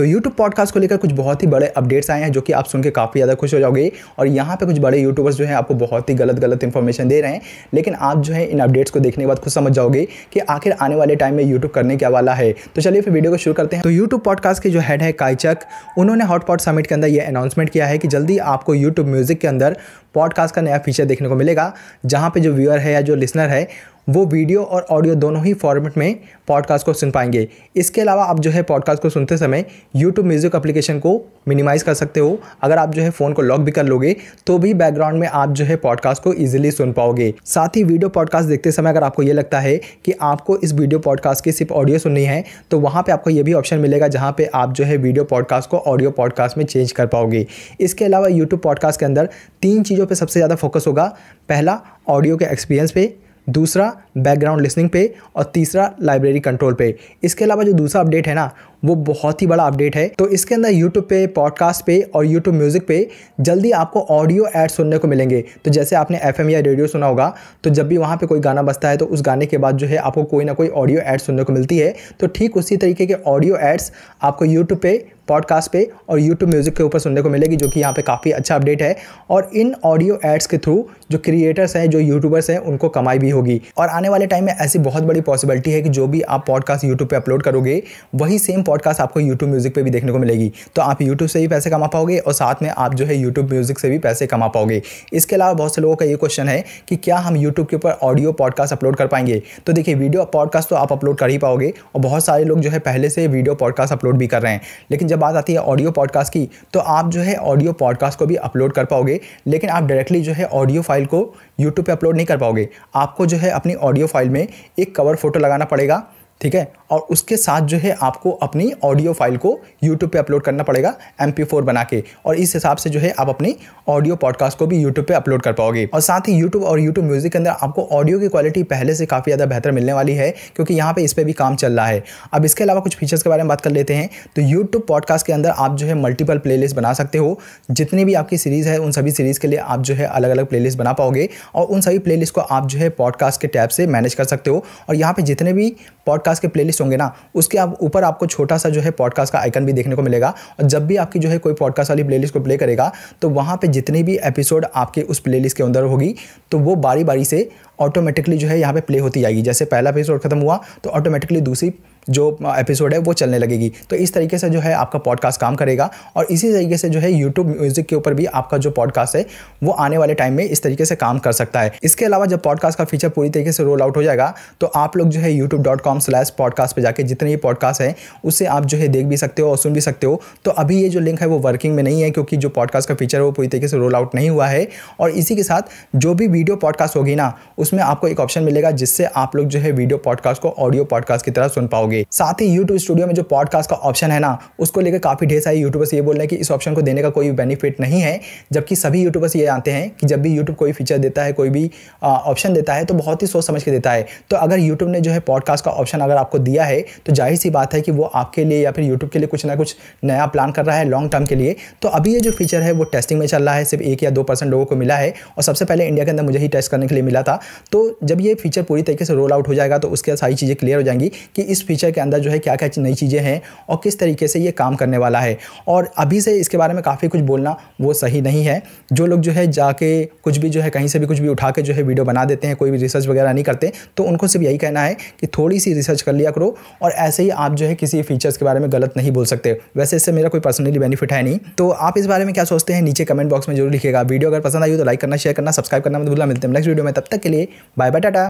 तो YouTube podcast को लेकर कुछ बहुत ही बड़े अपडेट्स आए हैं जो कि आप सुनकर काफ़ी ज़्यादा खुश हो जाओगे और यहाँ पे कुछ बड़े यूट्यूबर्स जो है आपको बहुत ही गलत गलत इन्फॉर्मेशन दे रहे हैं लेकिन आप जो है इन अपडेट्स को देखने के बाद खुद समझ जाओगे कि आखिर आने वाले टाइम में यूट्यूब करने क्या वाला है तो चलिए फिर वीडियो को शुरू करते हैं तो यूट्यूब पॉडकास्ट के जो हेड है काइचक उन्होंने हॉटपॉट समिट के अंदर यह अनाउंसमेंट किया है कि जल्दी आपको यूट्यूब म्यूज़िक के अंदर पॉडकास्ट का नया फीचर देखने को मिलेगा जहाँ पर जो व्यूअर है या जो लिसनर है वो वीडियो और ऑडियो दोनों ही फॉर्मेट में पॉडकास्ट को सुन पाएंगे इसके अलावा आप जो है पॉडकास्ट को सुनते समय यूट्यूब म्यूज़िक एप्लीकेशन को मिनिमाइज़ कर सकते हो अगर आप जो है फ़ोन को लॉक भी कर लोगे तो भी बैकग्राउंड में आप जो है पॉडकास्ट को ईजिली सुन पाओगे साथ ही वीडियो पॉडकास्ट देखते समय अगर आपको ये लगता है कि आपको इस वीडियो पॉडकास्ट की सिर्फ ऑडियो सुननी है तो वहाँ पर आपको ये भी ऑप्शन मिलेगा जहाँ पर आप जो है वीडियो पॉडकास्ट को ऑडियो पॉडकास्ट में चेंज कर पाओगे इसके अलावा यूट्यूब पॉडकास्ट के अंदर तीन चीज़ों पर सबसे ज़्यादा फोकस होगा पहला ऑडियो के एक्सपीरियंस पे दूसरा बैकग्राउंड लिसनिंग पे और तीसरा लाइब्रेरी कंट्रोल पे इसके अलावा जो दूसरा अपडेट है ना वो बहुत ही बड़ा अपडेट है तो इसके अंदर यूट्यूब पे पॉडकास्ट पे और यूट्यूब म्यूजिक पे जल्दी आपको ऑडियो एड सुनने को मिलेंगे तो जैसे आपने एफ या रेडियो सुना होगा तो जब भी वहाँ पर कोई गाना बजता है तो उस गाने के बाद जो है आपको कोई ना कोई ऑडियो एड सुनने को मिलती है तो ठीक उसी तरीके के ऑडियो एड्स आपको यूट्यूब पे पॉडकास्ट पे और यूट्यूब म्यूज़िक के ऊपर सुनने को मिलेगी जो कि यहाँ पे काफ़ी अच्छा अपडेट है और इन ऑडियो एड्स के थ्रू जो क्रिएटर्स हैं जो यूट्यूबर्स हैं उनको कमाई भी होगी और आने वाले टाइम में ऐसी बहुत बड़ी पॉसिबिलिटी है कि जो भी आप पॉडकास्ट यूट्यूब पर अपलोड करोगे वही सेम पॉडकास्ट आपको यूट्यूब म्यूज़िक पर भी देखने को मिलेगी तो आप यूट्यूब से भी पैसे कमा पाओगे और साथ में आप जो है यूट्यूब म्यूज़िक से भी पैसे कमा पाओगे इसके अलावा बहुत से लोगों का ये क्वेश्चन है कि क्या हम यूट्यूब के ऊपर ऑडियो पॉडकास्ट अपलोड कर पाएंगे तो देखिए वीडियो पॉडकास्ट तो आप अपलोड कर ही पाओगे और बहुत सारे लोग जो है पहले से वीडियो पॉडकास्ट अपलोड भी कर रहे हैं लेकिन जब बात आती है ऑडियो पॉडकास्ट की तो आप जो है ऑडियो पॉडकास्ट को भी अपलोड कर पाओगे लेकिन आप डायरेक्टली जो है ऑडियो फाइल को यूट्यूब पर अपलोड नहीं कर पाओगे आपको जो है अपनी ऑडियो फाइल में एक कवर फोटो लगाना पड़ेगा ठीक है और उसके साथ जो है आपको अपनी ऑडियो फाइल को यूट्यूब पे अपलोड करना पड़ेगा एम फोर बना के और इस हिसाब से जो है आप अपनी ऑडियो पॉडकास्ट को भी यूट्यूब पे अपलोड कर पाओगे और साथ ही यूट्यूब और यूट्यूब म्यूजिक के अंदर आपको ऑडियो की क्वालिटी पहले से काफ़ी ज़्यादा बेहतर मिलने वाली है क्योंकि यहाँ पर इस पर भी काम चल रहा है अब इसके अलावा कुछ फीचर्स के बारे में बात कर लेते हैं तो यूट्यूब पॉडकास्ट के अंदर आप जो है मल्टीपल प्ले बना सकते हो जितनी भी आपकी सीरीज़ है उन सभी सीरीज़ के लिए आप जो है अलग अलग प्ले बना पाओगे और उन सभी प्ले को आप जो है पॉडकास्ट के टैब से मैनेज कर सकते हो और यहाँ पर जितने भी पॉडकास्ट पॉडकास्ट के प्लेलिस्ट होंगे ना उसके आप ऊपर आपको छोटा सा जो है पॉडकास्ट का आइकन भी देखने को मिलेगा और जब भी आपकी जो है कोई पॉडकास्ट वाली प्लेलिस्ट को प्ले करेगा तो वहाँ पर जितने भी एपिसोड आपके उस प्लेलिस्ट के अंदर होगी तो वो बारी बारी से ऑटोमेटिकली जो है यहाँ पे प्ले होती जाएगी जैसे पहला एपिसोड खत्म हुआ तो ऑटोमेटिकली दूसरी जो एपिसोड है वो चलने लगेगी तो इस तरीके से जो है आपका पॉडकास्ट काम करेगा और इसी तरीके से जो है यूट्यूब म्यूज़िक के ऊपर भी आपका जो पॉडकास्ट है वो आने वाले टाइम में इस तरीके से काम कर सकता है इसके अलावा जब पॉडकास्ट का फीचर पूरी तरीके से रोल आउट हो जाएगा तो आप लोग जो है YouTube dot com slash podcast पर जाकर जितने भी पॉडकास्ट हैं उससे आप जो है देख भी सकते हो और सुन भी सकते हो तो अभी ये जो लिंक है वो वर्किंग में नहीं है क्योंकि जो पॉडकास्ट का फीचर है वो पूरी तरीके से रोल आउट नहीं हुआ है और इसी के साथ जो भी वीडियो पॉडकास्ट होगी ना उसमें आपको एक ऑप्शन मिलेगा जिससे आप लोग जो है वीडियो पॉडकास्ट को ऑडियो पॉडकास्ट की तरह सुन पाओगे पाओगे साथ ही यूट्यूब स्टूडियो में जो पॉडकास्ट का ऑप्शन है ना उसको लेकर काफ़ी ढेर सारे यूट्यूबर्स ये बोल रहे हैं कि इस ऑप्शन को देने का कोई बेनिफिट नहीं है जबकि सभी यूट्यूबर्स ये आते हैं कि जब भी यूट्यूब कोई फीचर देता है कोई भी ऑप्शन देता है तो बहुत ही सोच समझ के देता है तो अगर यूट्यूब ने जो है पॉडकास्ट का ऑप्शन अगर आपको दिया है तो जाहिर सी बात है कि वो आपके लिए या फिर यूट्यूब के लिए कुछ ना कुछ नया प्लान कर रहा है लॉन्ग टर्म के लिए तो अभी ये जो फीचर है वो टेस्टिंग में चल रहा है सिर्फ एक या दो परसेंट लोगों को मिला है और सबसे पहले इंडिया के अंदर मुझे ही टेस्ट करने के लिए मिला था तो जब ये फीचर पूरी तरीके से रोल आउट हो जाएगा तो उसके सारी चीज़ें क्लियर हो जाएंगी कि इस फीचर फर्नीचर के अंदर जो है क्या क्या नई चीज़ें हैं और किस तरीके से ये काम करने वाला है और अभी से इसके बारे में काफ़ी कुछ बोलना वो सही नहीं है जो लोग जो है जाके कुछ भी जो है कहीं से भी कुछ भी उठा के जो है वीडियो बना देते हैं कोई भी रिसर्च वगैरह नहीं करते तो उनको सिर्फ यही कहना है कि थोड़ी सी रिसर्च कर लिया करो और ऐसे ही आप जो है किसी फीचर्स के बारे में गलत नहीं बोल सकते वैसे इससे मेरा कोई पर्सनली बेनिफिट है नहीं तो आप इस बारे में क्या सोचते हैं नीचे कमेंट बॉक्स में जरूर लिखेगा वीडियो अगर पसंद आई तो लाइक करना शेयर करना सब्सक्राइब करना मत भूलना मिलते हैं नेक्स्ट वीडियो में तब तक के लिए बाय बाय टाटा